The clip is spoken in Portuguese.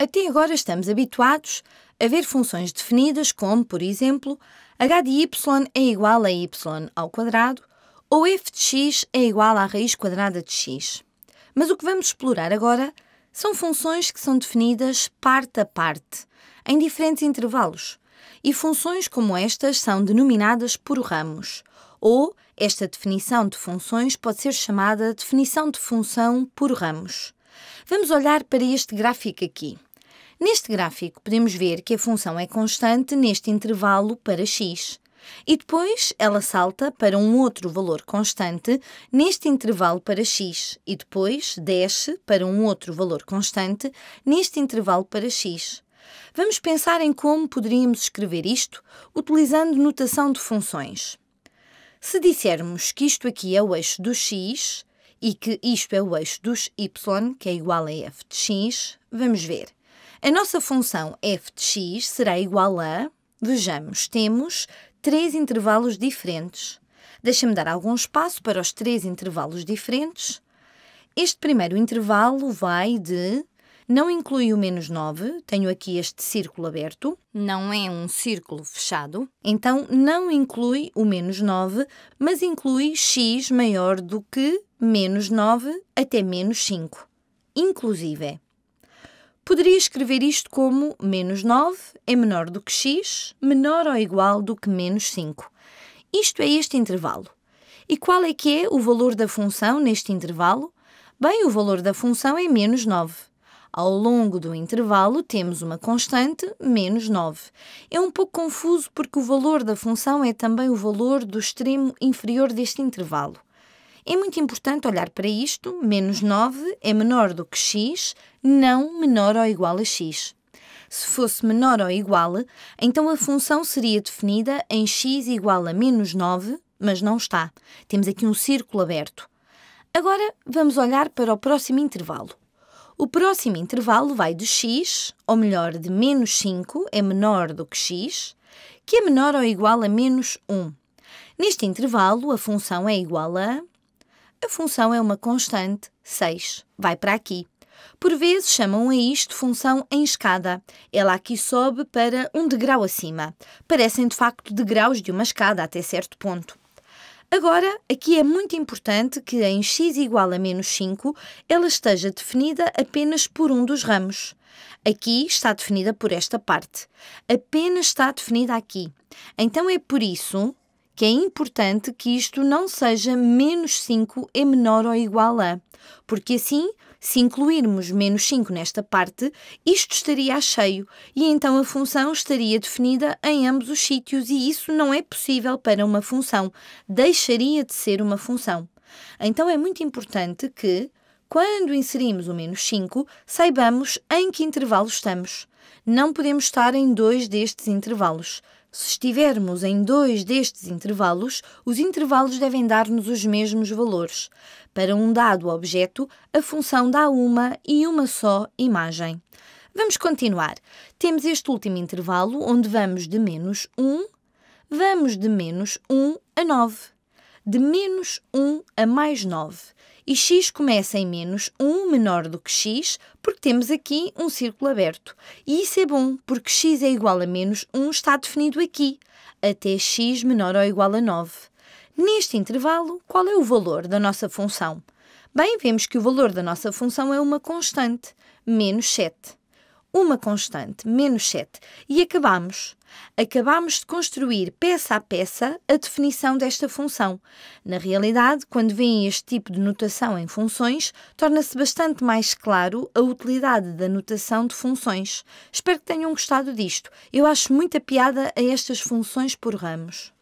Até agora estamos habituados a ver funções definidas como, por exemplo, h de y é igual a y ao quadrado ou f de x é igual à raiz quadrada de x. Mas o que vamos explorar agora são funções que são definidas parte a parte, em diferentes intervalos, e funções como estas são denominadas por ramos, ou esta definição de funções pode ser chamada definição de função por ramos. Vamos olhar para este gráfico aqui. Neste gráfico, podemos ver que a função é constante neste intervalo para x. E depois ela salta para um outro valor constante neste intervalo para x, e depois desce para um outro valor constante neste intervalo para x. Vamos pensar em como poderíamos escrever isto utilizando notação de funções. Se dissermos que isto aqui é o eixo do x e que isto é o eixo dos y, que é igual a f de x, vamos ver. A nossa função f de x será igual a... Vejamos, temos três intervalos diferentes. Deixa-me dar algum espaço para os três intervalos diferentes. Este primeiro intervalo vai de... Não inclui o menos 9, tenho aqui este círculo aberto. Não é um círculo fechado. Então, não inclui o menos 9, mas inclui x maior do que menos 9 até menos 5, inclusive. Poderia escrever isto como menos 9 é menor do que x, menor ou igual do que menos 5. Isto é este intervalo. E qual é que é o valor da função neste intervalo? Bem, o valor da função é menos 9. Ao longo do intervalo temos uma constante, menos 9. É um pouco confuso porque o valor da função é também o valor do extremo inferior deste intervalo. É muito importante olhar para isto. Menos 9 é menor do que x, não menor ou igual a x. Se fosse menor ou igual, então a função seria definida em x igual a menos 9, mas não está. Temos aqui um círculo aberto. Agora vamos olhar para o próximo intervalo. O próximo intervalo vai de x, ou melhor, de menos 5, é menor do que x, que é menor ou igual a menos 1. Neste intervalo, a função é igual a a função é uma constante, 6. Vai para aqui. Por vezes chamam a isto função em escada. Ela aqui sobe para um degrau acima. Parecem de facto degraus de uma escada até certo ponto. Agora, aqui é muito importante que em x igual a menos 5 ela esteja definida apenas por um dos ramos. Aqui está definida por esta parte. Apenas está definida aqui. Então é por isso que é importante que isto não seja menos 5 é menor ou igual a, porque assim, se incluirmos menos 5 nesta parte, isto estaria a cheio e então a função estaria definida em ambos os sítios e isso não é possível para uma função, deixaria de ser uma função. Então é muito importante que quando inserimos o menos 5, saibamos em que intervalo estamos. Não podemos estar em dois destes intervalos. Se estivermos em dois destes intervalos, os intervalos devem dar-nos os mesmos valores. Para um dado objeto, a função dá uma e uma só imagem. Vamos continuar. Temos este último intervalo, onde vamos de menos 1, vamos de menos 1 a 9, de menos 1 a mais 9 e x começa em menos 1 menor do que x, porque temos aqui um círculo aberto. E isso é bom, porque x é igual a menos 1 está definido aqui, até x menor ou igual a 9. Neste intervalo, qual é o valor da nossa função? Bem, vemos que o valor da nossa função é uma constante, menos 7 uma constante, menos 7, e acabamos. Acabamos de construir peça a peça a definição desta função. Na realidade, quando vem este tipo de notação em funções, torna-se bastante mais claro a utilidade da notação de funções. Espero que tenham gostado disto. Eu acho muita piada a estas funções por ramos.